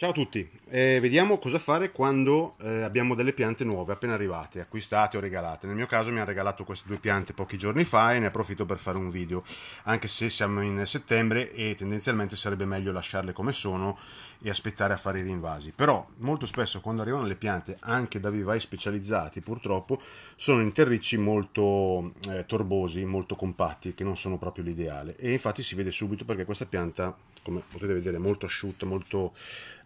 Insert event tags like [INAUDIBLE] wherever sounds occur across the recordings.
Ciao a tutti, eh, vediamo cosa fare quando eh, abbiamo delle piante nuove appena arrivate, acquistate o regalate. Nel mio caso mi hanno regalato queste due piante pochi giorni fa e ne approfitto per fare un video, anche se siamo in settembre e tendenzialmente sarebbe meglio lasciarle come sono e aspettare a fare i rinvasi. Però molto spesso quando arrivano le piante anche da vivai specializzati purtroppo sono in terricci molto eh, torbosi, molto compatti, che non sono proprio l'ideale e infatti si vede subito perché questa pianta come potete vedere è molto asciutta, molto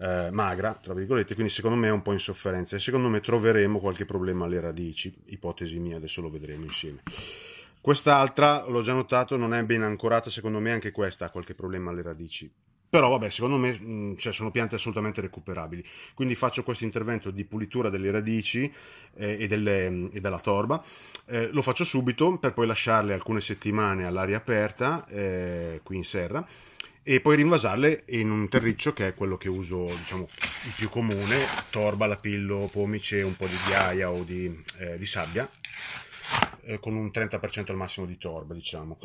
eh, magra, tra virgolette, quindi secondo me è un po' in sofferenza e secondo me troveremo qualche problema alle radici, ipotesi mia, adesso lo vedremo insieme. Quest'altra, l'ho già notato, non è ben ancorata, secondo me anche questa ha qualche problema alle radici. Però vabbè, secondo me mm, cioè, sono piante assolutamente recuperabili. Quindi faccio questo intervento di pulitura delle radici eh, e, delle, mm, e, della torba. Eh, lo faccio subito per poi lasciarle alcune settimane all'aria aperta eh, qui in serra e poi rinvasarle in un terriccio che è quello che uso diciamo il più comune, torba, lapillo, pomice, un po' di ghiaia o di, eh, di sabbia, eh, con un 30% al massimo di torba diciamo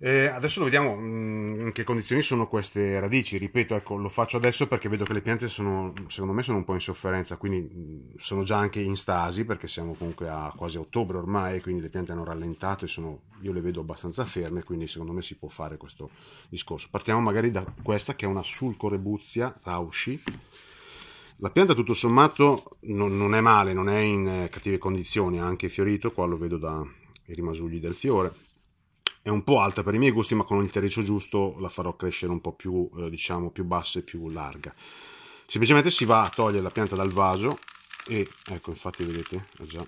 eh, adesso lo vediamo mm, in che condizioni sono queste radici. Ripeto, ecco, lo faccio adesso perché vedo che le piante sono, secondo me, sono un po' in sofferenza, quindi mm, sono già anche in stasi perché siamo comunque a quasi ottobre ormai, quindi le piante hanno rallentato e sono, io le vedo abbastanza ferme, quindi secondo me si può fare questo discorso. Partiamo magari da questa che è una sulcorebuzia raushi. La pianta tutto sommato non, non è male, non è in eh, cattive condizioni, ha anche fiorito, qua lo vedo dai rimasugli del fiore è un po' alta per i miei gusti, ma con il terriccio giusto la farò crescere un po' più, eh, diciamo, più bassa e più larga. Semplicemente si va a togliere la pianta dal vaso e, ecco, infatti vedete, eh, già,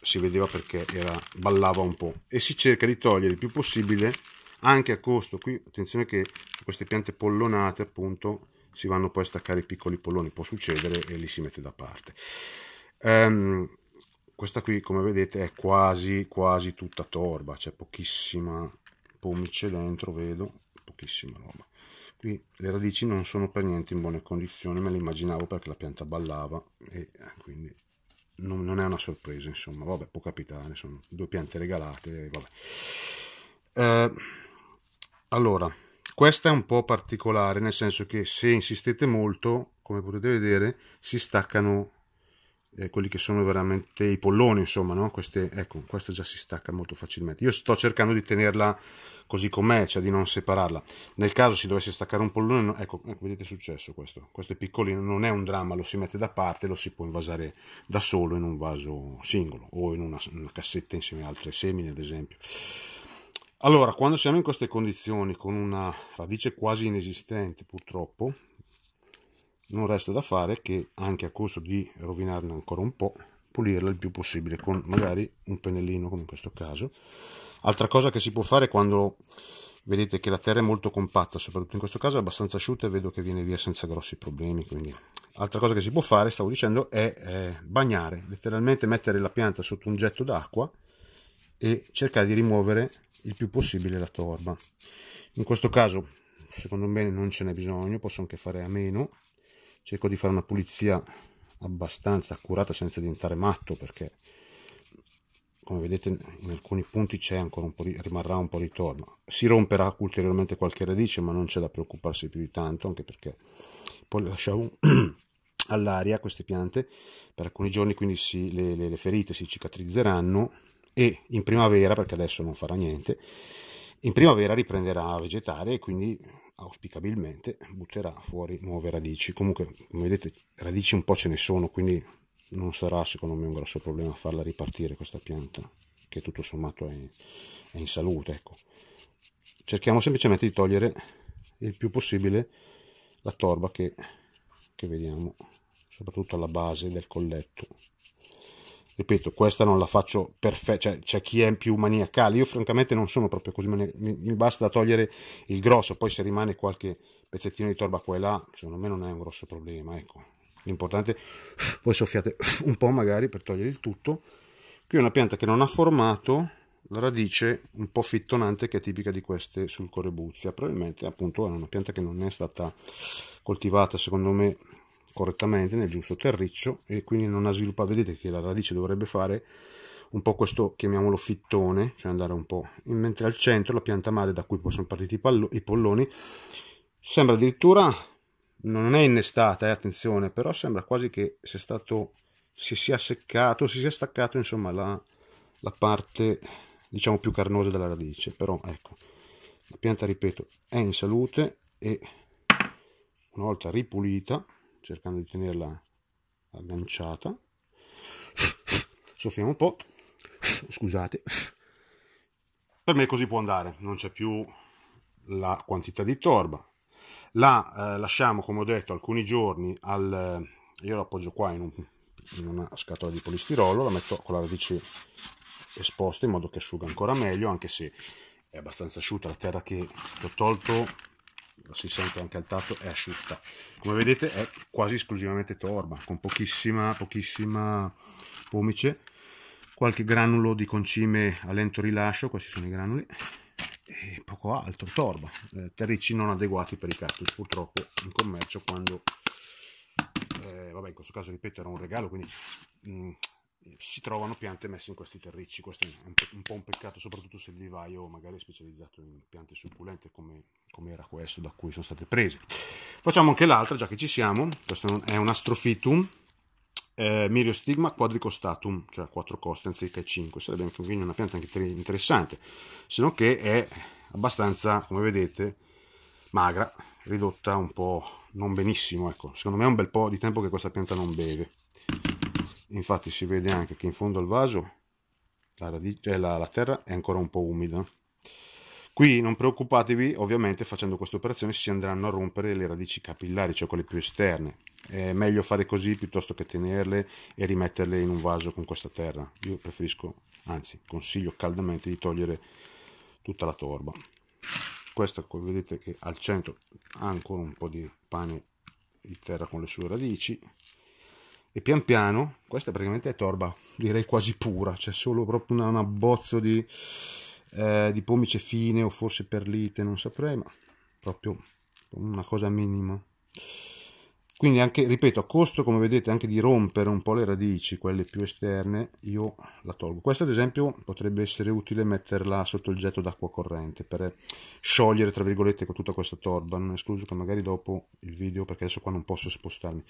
si vedeva perché era, ballava un po'. E si cerca di togliere il più possibile, anche a costo, qui attenzione che queste piante pollonate appunto si vanno poi a staccare i piccoli polloni, può succedere e li si mette da parte. Um, questa qui come vedete è quasi quasi tutta torba c'è pochissima pomice dentro vedo pochissima roba qui le radici non sono per niente in buone condizioni me le immaginavo perché la pianta ballava e eh, quindi non, non è una sorpresa insomma vabbè può capitare sono due piante regalate eh, allora questa è un po' particolare nel senso che se insistete molto come potete vedere si staccano eh, quelli che sono veramente i polloni, insomma, no? Queste, ecco, questo già si stacca molto facilmente. Io sto cercando di tenerla così com'è, cioè di non separarla. Nel caso si dovesse staccare un pollone, no, ecco, ecco, vedete è successo questo. Questo è piccolino, non è un dramma, lo si mette da parte, lo si può invasare da solo in un vaso singolo o in una, una cassetta insieme a altre semine, ad esempio. Allora, quando siamo in queste condizioni, con una radice quasi inesistente purtroppo, non resta da fare che anche a costo di rovinarne ancora un po' pulirla il più possibile con magari un pennellino come in questo caso altra cosa che si può fare quando vedete che la terra è molto compatta soprattutto in questo caso è abbastanza asciutta e vedo che viene via senza grossi problemi quindi altra cosa che si può fare stavo dicendo è eh, bagnare letteralmente mettere la pianta sotto un getto d'acqua e cercare di rimuovere il più possibile la torba in questo caso secondo me non ce n'è bisogno posso anche fare a meno cerco di fare una pulizia abbastanza accurata senza diventare matto perché come vedete in alcuni punti c'è ancora un po' di, rimarrà un po' di torno si romperà ulteriormente qualche radice ma non c'è da preoccuparsi più di tanto anche perché poi le lasciamo [CLEARS THROAT] all'aria queste piante per alcuni giorni quindi si, le, le, le ferite si cicatrizzeranno e in primavera perché adesso non farà niente in primavera riprenderà a vegetare e quindi auspicabilmente butterà fuori nuove radici comunque come vedete radici un po' ce ne sono quindi non sarà secondo me un grosso problema farla ripartire questa pianta che tutto sommato è, è in salute ecco cerchiamo semplicemente di togliere il più possibile la torba che, che vediamo soprattutto alla base del colletto ripeto, questa non la faccio perfetta, cioè, c'è chi è più maniacale, io francamente non sono proprio così maniacale, mi, mi basta togliere il grosso, poi se rimane qualche pezzettino di torba qua e là, secondo me non è un grosso problema, ecco. L'importante, voi soffiate un po' magari per togliere il tutto. Qui è una pianta che non ha formato la radice un po' fittonante che è tipica di queste sul corebuzia, probabilmente appunto è una pianta che non è stata coltivata, secondo me correttamente nel giusto terriccio e quindi non ha sviluppato, vedete che la radice dovrebbe fare un po' questo, chiamiamolo fittone, cioè andare un po', in, mentre al centro la pianta madre da cui poi sono partiti i, pallo, i polloni sembra addirittura, non è innestata, eh, attenzione, però sembra quasi che sia stato, si sia seccato, si sia staccato insomma la, la parte diciamo più carnosa della radice, però ecco, la pianta ripeto è in salute e una volta ripulita cercando di tenerla agganciata Soffriamo un po' scusate per me così può andare non c'è più la quantità di torba la eh, lasciamo come ho detto alcuni giorni al eh, io la appoggio qua in, un, in una scatola di polistirolo la metto con la radice esposta in modo che asciuga ancora meglio anche se è abbastanza asciutta la terra che ho tolto si sente anche al tatto è asciutta come vedete è quasi esclusivamente torba con pochissima pochissima pomice qualche granulo di concime a lento rilascio questi sono i granuli e poco altro torba eh, terricci non adeguati per i cactus purtroppo in commercio quando eh, vabbè in questo caso ripeto era un regalo quindi mh, mm, si trovano piante messe in questi terricci. Questo è un, un, po' un peccato, soprattutto se il vivaio magari è specializzato in piante succulente, come, come era questo da cui sono state prese. Facciamo anche l'altra, già che ci siamo. Questo è un Astrophytum eh, Miriostigma quadricostatum, cioè a quattro coste anziché 5. Sarebbe anche quindi una pianta anche interessante, se non che è abbastanza, come vedete, magra, ridotta un po' non benissimo. Ecco, secondo me è un bel po' di tempo che questa pianta non beve infatti si vede anche che in fondo al vaso la, radice, eh, la, la terra è ancora un po' umida qui non preoccupatevi ovviamente facendo questa operazione si andranno a rompere le radici capillari cioè quelle più esterne è meglio fare così piuttosto che tenerle e rimetterle in un vaso con questa terra io preferisco anzi consiglio caldamente di togliere tutta la torba questa come vedete che al centro ha ancora un po' di pane di terra con le sue radici e pian piano, questa praticamente è torba, direi quasi pura, c'è solo proprio un abbozzo di, eh, di pomice fine o forse perlite, non saprei, ma proprio una cosa minima quindi anche ripeto a costo come vedete anche di rompere un po' le radici quelle più esterne io la tolgo questa ad esempio potrebbe essere utile metterla sotto il getto d'acqua corrente per sciogliere tra virgolette con tutta questa torba non escluso che magari dopo il video perché adesso qua non posso spostarmi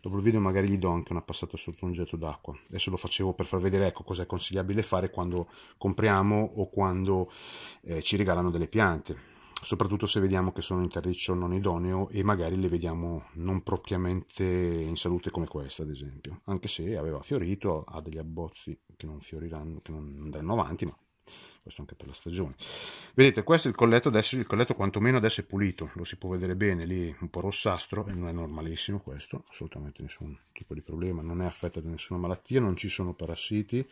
dopo il video magari gli do anche una passata sotto un getto d'acqua adesso lo facevo per far vedere ecco cosa è consigliabile fare quando compriamo o quando eh, ci regalano delle piante soprattutto se vediamo che sono in terriccio non idoneo e magari le vediamo non propriamente in salute come questa ad esempio, anche se aveva fiorito, ha degli abbozzi che non fioriranno, che non andranno avanti, ma questo anche per la stagione. Vedete, questo è il colletto adesso, il colletto quantomeno adesso è pulito, lo si può vedere bene, lì un po' rossastro, e non è normalissimo questo, assolutamente nessun tipo di problema, non è affetto da nessuna malattia, non ci sono parassiti,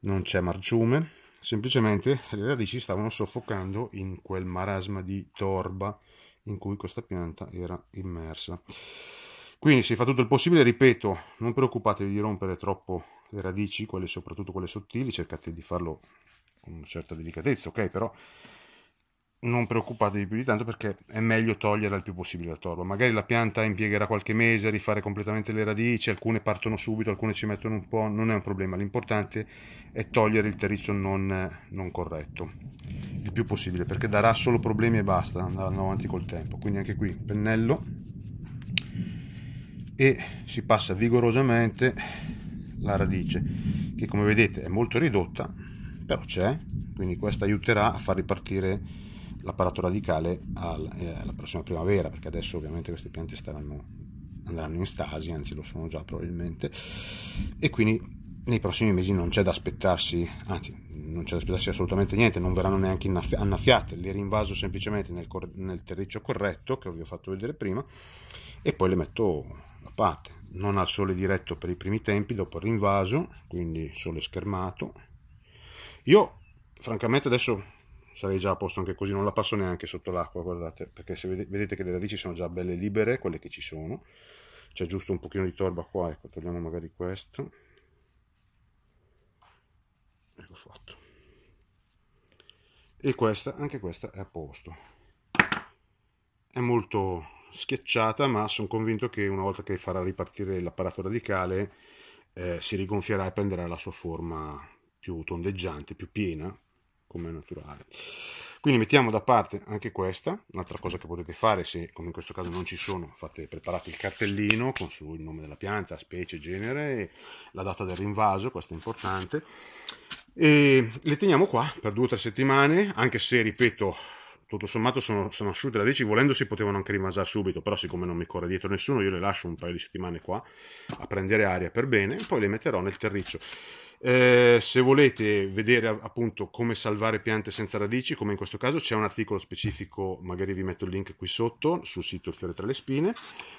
non c'è marciume, semplicemente le radici stavano soffocando in quel marasma di torba in cui questa pianta era immersa. Quindi si fa tutto il possibile, ripeto, non preoccupatevi di rompere troppo le radici, quelle, soprattutto quelle sottili, cercate di farlo con una certa delicatezza, ok? Però non preoccupatevi più di tanto perché è meglio togliere il più possibile la torba. Magari la pianta impiegherà qualche mese a rifare completamente le radici, alcune partono subito, alcune ci mettono un po', non è un problema. L'importante è togliere il terriccio non, non corretto il più possibile perché darà solo problemi e basta, andranno avanti col tempo. Quindi anche qui pennello e si passa vigorosamente la radice che come vedete è molto ridotta però c'è quindi questa aiuterà a far ripartire il l'apparato radicale alla, eh, alla prossima primavera, perché adesso ovviamente queste piante staranno, andranno in stasi, anzi lo sono già probabilmente, e quindi nei prossimi mesi non c'è da aspettarsi, anzi non c'è da aspettarsi assolutamente niente, non verranno neanche annaffiate, le rinvaso semplicemente nel, cor- nel terriccio corretto che vi ho fatto vedere prima e poi le metto da parte, non al sole diretto per i primi tempi, dopo il rinvaso, quindi sole schermato. Io francamente adesso sarei già a posto anche così, non la passo neanche sotto l'acqua, guardate, perché se vedete, vedete che le radici sono già belle libere, quelle che ci sono, c'è giusto un pochino di torba qua, ecco, togliamo magari questo, ecco fatto, e questa, anche questa è a posto, è molto schiacciata, ma sono convinto che una volta che farà ripartire l'apparato radicale, eh, si rigonfierà e prenderà la sua forma più tondeggiante, più piena, come naturale. Quindi mettiamo da parte anche questa, un'altra cosa che potete fare se come in questo caso non ci sono, fate, preparate il cartellino con su il nome della pianta, specie, genere, la data del rinvaso, questo è importante, e le teniamo qua per due o tre settimane, anche se, ripeto, tutto sommato sono, sono asciutte le radici, volendo si potevano anche rimasare subito, però siccome non mi corre dietro nessuno, io le lascio un paio di settimane qua a prendere aria per bene poi le metterò nel terriccio. Eh, se volete vedere appunto come salvare piante senza radici, come in questo caso, c'è un articolo specifico, magari vi metto il link qui sotto, sul sito Il fiore tra le spine.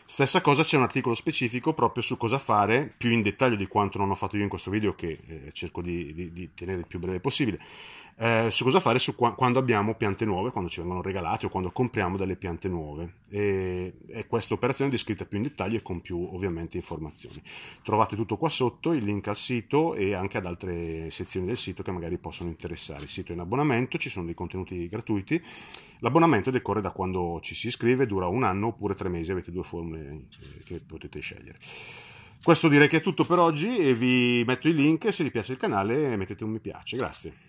Stessa cosa, c'è un articolo specifico proprio su cosa fare, più in dettaglio di quanto non ho fatto io in questo video, che eh, cerco di, di, di tenere il più breve possibile eh, su cosa fare su qua, quando abbiamo piante nuove, quando ci vengono regalate o quando compriamo delle piante nuove. E, e questa operazione è descritta più in dettaglio e con più ovviamente informazioni. Trovate tutto qua sotto, il link al sito e anche ad altre sezioni del sito che magari possono interessare. Il sito è in abbonamento, ci sono dei contenuti gratuiti. L'abbonamento decorre da quando ci si iscrive, dura un anno oppure tre mesi, avete due formule eh, che potete scegliere. Questo direi che è tutto per oggi e vi metto i link, se vi piace il canale mettete un mi piace, grazie.